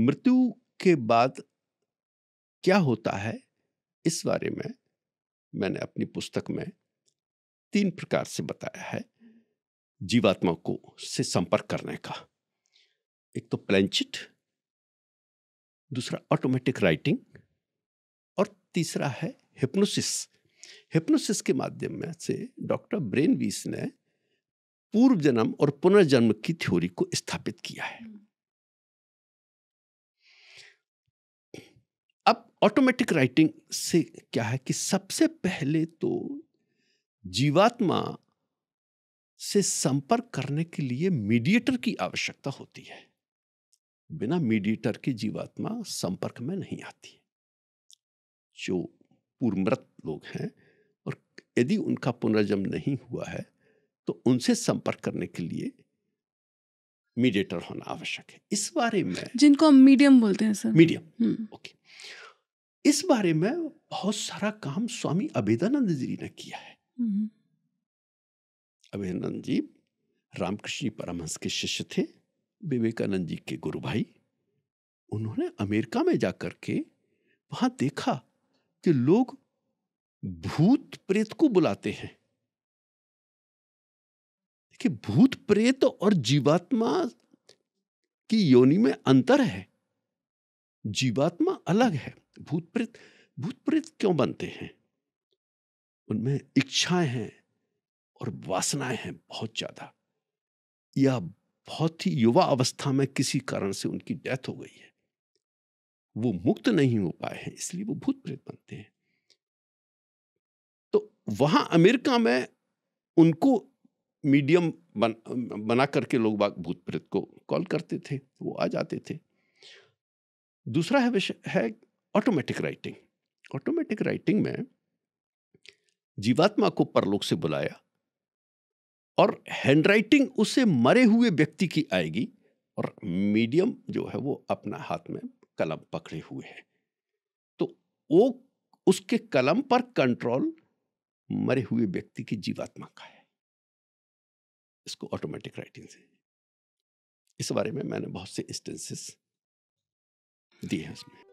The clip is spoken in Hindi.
मृत्यु के बाद क्या होता है इस बारे में मैंने अपनी पुस्तक में तीन प्रकार से बताया है जीवात्मा को से संपर्क करने का एक तो प्लैंचिट दूसरा ऑटोमेटिक राइटिंग और तीसरा है हिप्नोसिस हिप्नोसिस के माध्यम में से डॉक्टर ब्रेनवीस ने पूर्व जन्म और पुनर्जन्म की थ्योरी को स्थापित किया है ऑटोमेटिक राइटिंग से क्या है कि सबसे पहले तो जीवात्मा से संपर्क करने के लिए मीडिएटर की आवश्यकता होती है बिना मीडिएटर के जीवात्मा संपर्क में नहीं आती जो पूर्वमृत लोग हैं और यदि उनका पुनर्जन्म नहीं हुआ है तो उनसे संपर्क करने के लिए मीडिएटर होना आवश्यक है इस बारे में जिनको हम मीडियम बोलते हैं सर मीडियम ओके इस बारे में बहुत सारा काम स्वामी अभेदानंद जी ने किया है हम्म। अभेदानंद जी रामकृष्ण परमहंस के शिष्य थे विवेकानंद जी के गुरु भाई उन्होंने अमेरिका में जाकर के वहां देखा कि लोग भूत प्रेत को बुलाते हैं कि भूत प्रेत और जीवात्मा की योनि में अंतर है जीवात्मा अलग है भूत प्रेत भूत प्रेत क्यों बनते हैं उनमें इच्छाएं हैं और वासनाएं हैं बहुत ज़्यादा या बहुत ही युवा अवस्था में किसी कारण से उनकी डेथ हो गई है वो मुक्त नहीं हो पाए हैं इसलिए वो भूत प्रेत बनते हैं तो वहां अमेरिका में उनको मीडियम बन, बना करके लोग बाग भूत प्रेत को कॉल करते थे वो आ जाते थे दूसरा है विषय है ऑटोमेटिक राइटिंग ऑटोमेटिक राइटिंग में जीवात्मा को परलोक से बुलाया और हैंडराइटिंग उसे मरे हुए व्यक्ति की आएगी और मीडियम जो है वो अपना हाथ में कलम पकड़े हुए है तो वो उसके कलम पर कंट्रोल मरे हुए व्यक्ति की जीवात्मा का है इसको ऑटोमेटिक राइटिंग से इस बारे में मैंने बहुत से इंस्टेंसेस दिए हैं उसमें